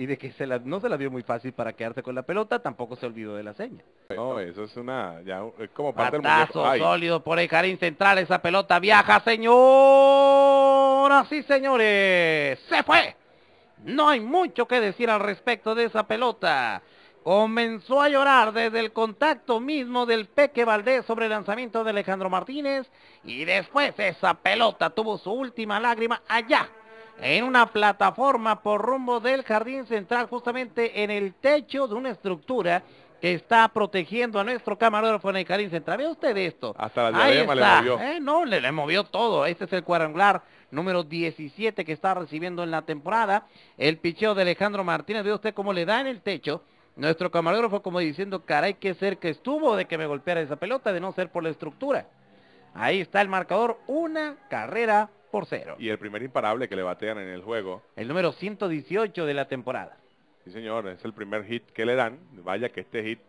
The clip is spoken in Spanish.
y de que no se la vio muy fácil para quedarse con la pelota, tampoco se olvidó de la seña. No, eso es una, ya, como parte sólido por el jardín central, esa pelota viaja, señor. sí, señores, se fue. No hay mucho que decir al respecto de esa pelota. Comenzó a llorar desde el contacto mismo del Peque Valdés sobre el lanzamiento de Alejandro Martínez y después esa pelota tuvo su última lágrima allá en una plataforma por rumbo del jardín central, justamente en el techo de una estructura que está protegiendo a nuestro camarógrafo en el jardín central. ¿Ve usted esto? Hasta la diadema le movió. Eh, no, le, le movió todo. Este es el cuadrangular número 17 que está recibiendo en la temporada. El picheo de Alejandro Martínez. ¿Ve usted cómo le da en el techo? Nuestro camarógrafo como diciendo, caray, qué cerca estuvo de que me golpeara esa pelota, de no ser por la estructura. Ahí está el marcador, una carrera por cero. Y el primer imparable que le batean en el juego. El número 118 de la temporada. Sí, señor, es el primer hit que le dan. Vaya que este hit